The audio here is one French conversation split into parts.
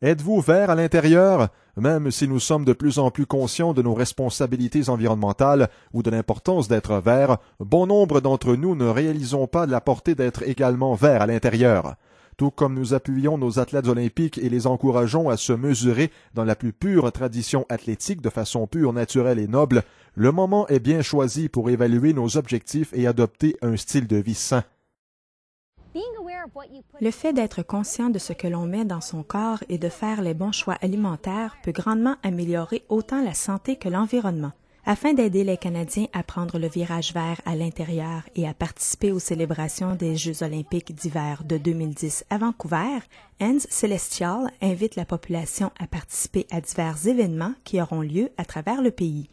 Êtes-vous vert à l'intérieur, même si nous sommes de plus en plus conscients de nos responsabilités environnementales ou de l'importance d'être vert, bon nombre d'entre nous ne réalisons pas la portée d'être également vert à l'intérieur. Tout comme nous appuyons nos athlètes olympiques et les encourageons à se mesurer dans la plus pure tradition athlétique de façon pure, naturelle et noble, le moment est bien choisi pour évaluer nos objectifs et adopter un style de vie sain. Le fait d'être conscient de ce que l'on met dans son corps et de faire les bons choix alimentaires peut grandement améliorer autant la santé que l'environnement. Afin d'aider les Canadiens à prendre le virage vert à l'intérieur et à participer aux célébrations des Jeux olympiques d'hiver de 2010 à Vancouver, Ends Celestial invite la population à participer à divers événements qui auront lieu à travers le pays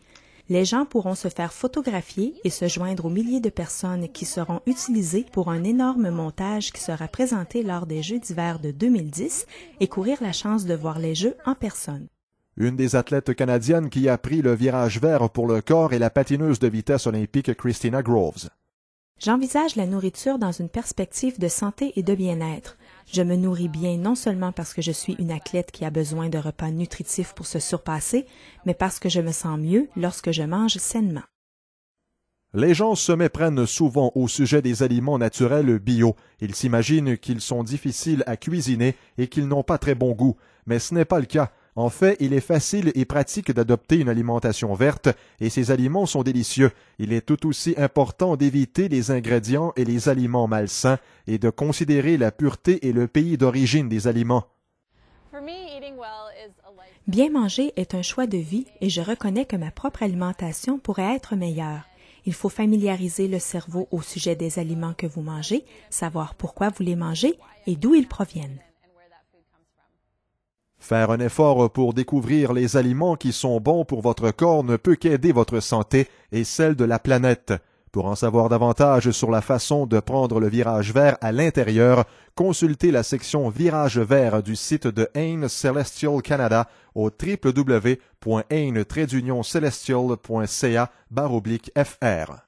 les gens pourront se faire photographier et se joindre aux milliers de personnes qui seront utilisées pour un énorme montage qui sera présenté lors des Jeux d'hiver de 2010 et courir la chance de voir les Jeux en personne. Une des athlètes canadiennes qui a pris le virage vert pour le corps est la patineuse de vitesse olympique Christina Groves. J'envisage la nourriture dans une perspective de santé et de bien-être. Je me nourris bien non seulement parce que je suis une athlète qui a besoin de repas nutritifs pour se surpasser, mais parce que je me sens mieux lorsque je mange sainement. Les gens se méprennent souvent au sujet des aliments naturels bio. Ils s'imaginent qu'ils sont difficiles à cuisiner et qu'ils n'ont pas très bon goût, mais ce n'est pas le cas. En fait, il est facile et pratique d'adopter une alimentation verte, et ces aliments sont délicieux. Il est tout aussi important d'éviter les ingrédients et les aliments malsains, et de considérer la pureté et le pays d'origine des aliments. Bien manger est un choix de vie et je reconnais que ma propre alimentation pourrait être meilleure. Il faut familiariser le cerveau au sujet des aliments que vous mangez, savoir pourquoi vous les mangez et d'où ils proviennent. Faire un effort pour découvrir les aliments qui sont bons pour votre corps ne peut qu'aider votre santé et celle de la planète. Pour en savoir davantage sur la façon de prendre le virage vert à l'intérieur, consultez la section virage vert du site de Ain Celestial Canada au www.ain-celestial.ca fr.